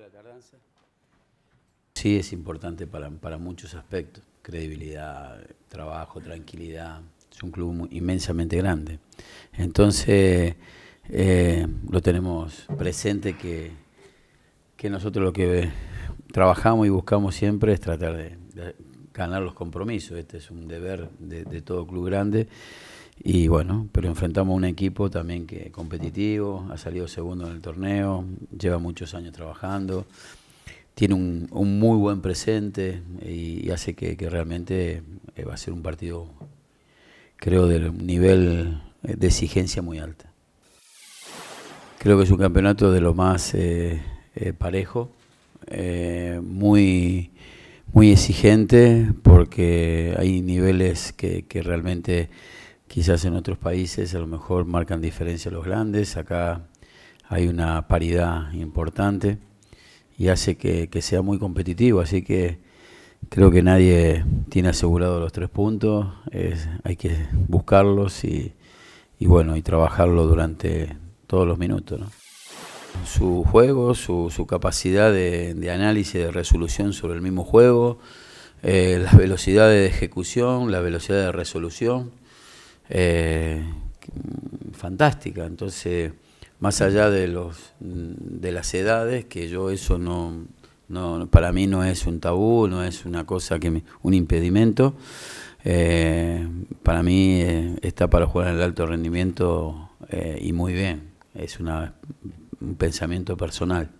la tardanza. Sí, es importante para, muchos aspectos, credibilidad, trabajo, tranquilidad. Es un club inmensamente grande. Entonces, eh, lo tenemos presente que, nosotros lo que trabajamos y buscamos siempre es tratar de ganar los compromisos. Este es un deber de, todo club grande. Y bueno, pero enfrentamos un equipo también que competitivo, ha salido segundo en el torneo, lleva muchos años trabajando, tiene un, muy buen presente y, hace que, realmente eh, va a ser un partido, creo, de un nivel eh, de exigencia muy alta. Creo que es un campeonato de lo más eh, parejo, muy muy exigente porque hay niveles que, realmente quizás en otros países a lo mejor marcan diferencia los grandes, acá hay una paridad importante y hace que, sea muy competitivo, así que creo que nadie tiene asegurado los tres puntos, hay que buscarlos y, y bueno, y trabajarlo durante todos los minutos. ¿no? su juego, su, capacidad de, análisis, de resolución sobre el mismo juego, eh, las velocidades de ejecución, la velocidad de resolución, eh, fantástica. Entonces, más allá de, los, de las edades, que yo eso no, para mí no es un tabú, no es una cosa que me, un impedimento. Eh, para mí está para jugar en el alto rendimiento y muy bien. Es una un pensamiento personal.